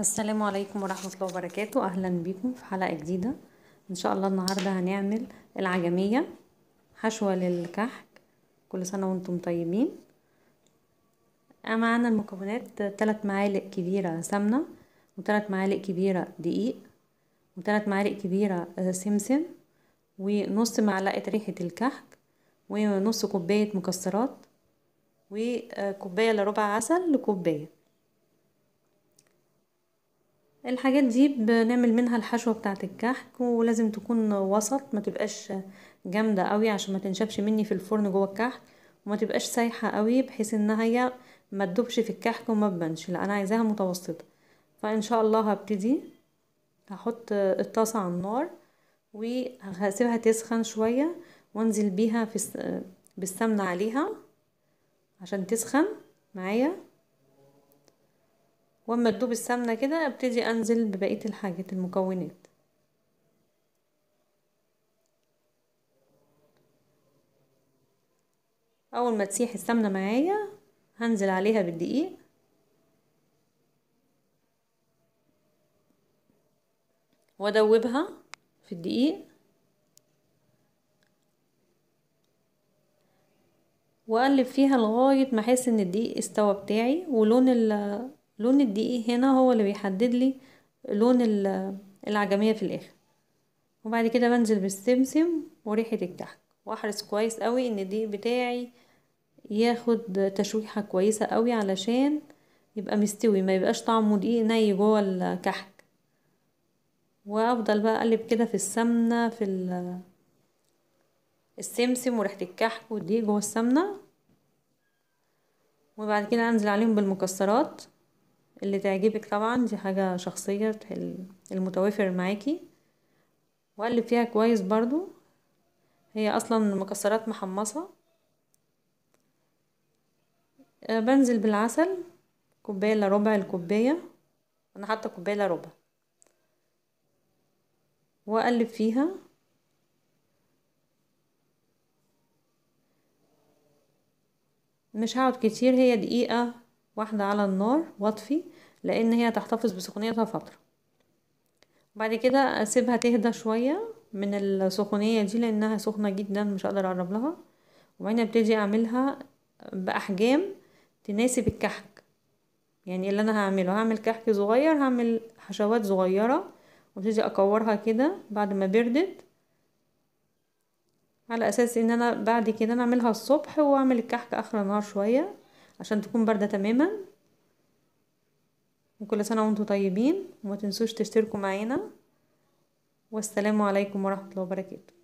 السلام عليكم ورحمة الله وبركاته أهلا بيكم في حلقة جديدة إن شاء الله النهاردة هنعمل العجمية حشوة للكحك كل سنة وانتم طيبين معانا المكونات ثلاث معالق كبيرة سمنة وثلاث معالق كبيرة دقيق وثلاث معالق كبيرة آه، سمسم ونص معلقة ريحة الكحك ونص كوباية مكسرات وكوباية لربع عسل لكوباية الحاجات دي بنعمل منها الحشوه بتاعه الكحك ولازم تكون وسط ما تبقاش جامده قوي عشان ما تنشفش مني في الفرن جوه الكحك وما تبقاش سايحه قوي بحيث ان هي ما تدوبش في الكحك وما تبانش لا انا عايزاها متوسطه فان شاء الله هبتدي هحط الطاسه على النار وهسيبها تسخن شويه وانزل بيها في بالسمنه عليها عشان تسخن معايا واما تدوب السمنة كده ابتدي انزل ببقية الحاجات المكونات اول ما تسيح السمنة معايا هنزل عليها بالدقيق وادوبها في الدقيق واقلب فيها لغايه ما احس ان الدقيق استوى بتاعي ولون لون الدقيق هنا هو اللي بيحدد لي لون العجمية في الاخر وبعد كده بنزل بالسمسم وريحة الكحك واحرص كويس قوي ان الدقيق بتاعي ياخد تشويحة كويسة قوي علشان يبقى مستوي ما يبقاش طعمه دقيق ني جوه الكحك وافضل بقى اقلب كده في السمنة في السمسم وريحة الكحك والدقيق جوه السمنة وبعد كده انزل عليهم بالمكسرات اللي تعجبك طبعا دي حاجة شخصية المتوافر معاكي وأقلب فيها كويس برضو هي أصلا مكسرات محمصة آه، بنزل بالعسل كوباية لربع ربع الكوباية أنا حاطة كوباية لربع ربع وأقلب فيها مش هقعد كتير هي دقيقة واحدة على النار واطفي لأن هي هتحتفظ بسخونيتها فترة بعد كده أسيبها تهدى شوية من السخونية دي لأنها سخنة جدا مش هقدر أقرب لها وبعدين أبتدي أعملها بأحجام تناسب الكحك يعني اللي أنا هعمله هعمل كحك صغير هعمل حشوات صغيرة وابتدي أكورها كده بعد ما بردت على أساس إن أنا بعد كده نعملها أعملها الصبح وأعمل الكحك آخر النهار شوية عشان تكون باردة تماما وكل سنة وانتم طيبين وما تنسوش تشتركوا معانا والسلام عليكم ورحمة الله وبركاته